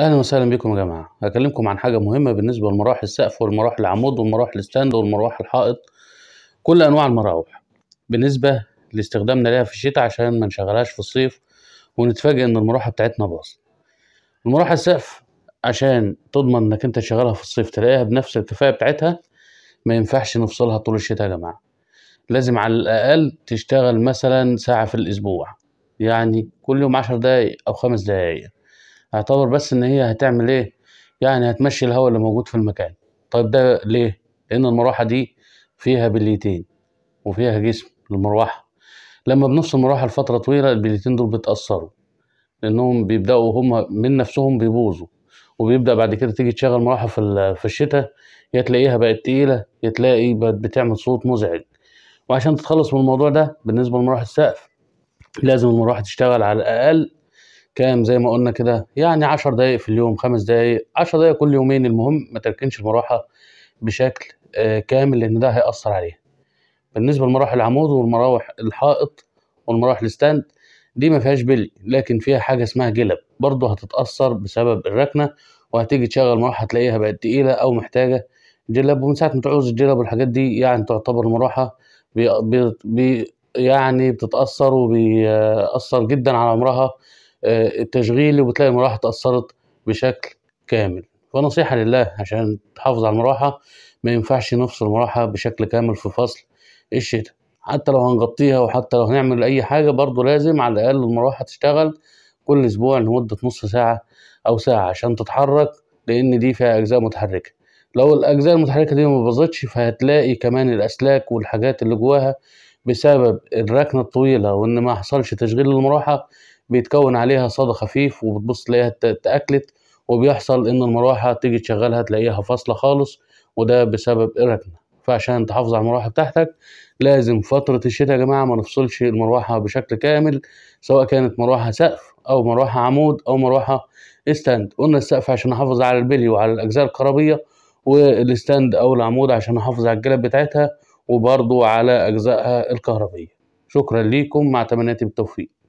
اهلا وسهلا بكم يا جماعه هكلمكم عن حاجه مهمه بالنسبه لمراحل السقف والمراوح العمود والمراوح الستاند والمراوح الحائط كل انواع المراوح بالنسبه لاستخدامنا لها في الشتاء عشان ما نشغلهاش في الصيف ونتفاجئ ان المروحه بتاعتنا باظت المراحل السقف عشان تضمن انك انت تشغلها في الصيف تلاقيها بنفس الكفايه بتاعتها ما ينفعش نفصلها طول الشتاء يا جماعه لازم على الاقل تشتغل مثلا ساعه في الاسبوع يعني كل يوم عشر دقايق او خمس دقايق اعتبر بس ان هي هتعمل ايه يعني هتمشي الهواء اللي موجود في المكان طيب ده ليه لان المروحه دي فيها بليتين وفيها جسم المروحه لما بنفصل المروحه لفتره طويله البليتين دول بيتاثروا لانهم بيبداوا هم من نفسهم بيبوظوا وبيبدا بعد كده تيجي تشغل مروحه في في الشتاء يا تلاقيها بقت تقيله يا تلاقي بقت بتعمل صوت مزعج وعشان تتخلص من الموضوع ده بالنسبه لمروحه السقف لازم المروحه تشتغل على الاقل كام زي ما قلنا كده يعني 10 دقائق في اليوم خمس دقائق 10 دقائق كل يومين المهم ما تركنش المروحه بشكل آه، كامل لان ده هيأثر عليها بالنسبه لمراحل العمود والمراوح الحائط والمراوح الستاند دي ما فيهاش بلي لكن فيها حاجه اسمها جلب برضه هتتأثر بسبب الركنه وهتيجي تشغل مروحه هتلاقيها بقت تقيله او محتاجه جلب ومن ساعه ما تعوز الجلب والحاجات دي يعني تعتبر المروحه بي بي يعني بتتأثر وبيأثر جدا على عمرها آه، التشغيل وبتلاقي المروحه اتاثرت بشكل كامل فنصيحه لله عشان تحافظ على المروحه ما ينفعش نفصل المروحه بشكل كامل في فصل الشتاء حتى لو هنغطيها وحتى لو هنعمل اي حاجه برضو لازم على الاقل المروحه تشتغل كل اسبوع لمده نص ساعه او ساعه عشان تتحرك لان دي فيها اجزاء متحركه لو الاجزاء المتحركه دي ما باظتش فهتلاقي كمان الاسلاك والحاجات اللي جواها بسبب الركنه الطويله وان ما حصلش تشغيل للمروحه بيتكون عليها صدى خفيف وبتبص تلاقيها اتاكلت وبيحصل ان المروحه تيجي تشغلها تلاقيها فاصله خالص وده بسبب الركنه فعشان تحافظ على المروحه بتاعتك لازم فتره الشتاء يا جماعه ما نفصلش المروحه بشكل كامل سواء كانت مروحه سقف او مروحه عمود او مروحه ستاند قلنا السقف عشان نحافظ على البلي وعلى الاجزاء الكهربيه والستاند او العمود عشان نحافظ على الجلب بتاعتها وبرضو على اجزائها الكهربيه شكرا ليكم مع تمنياتي بالتوفيق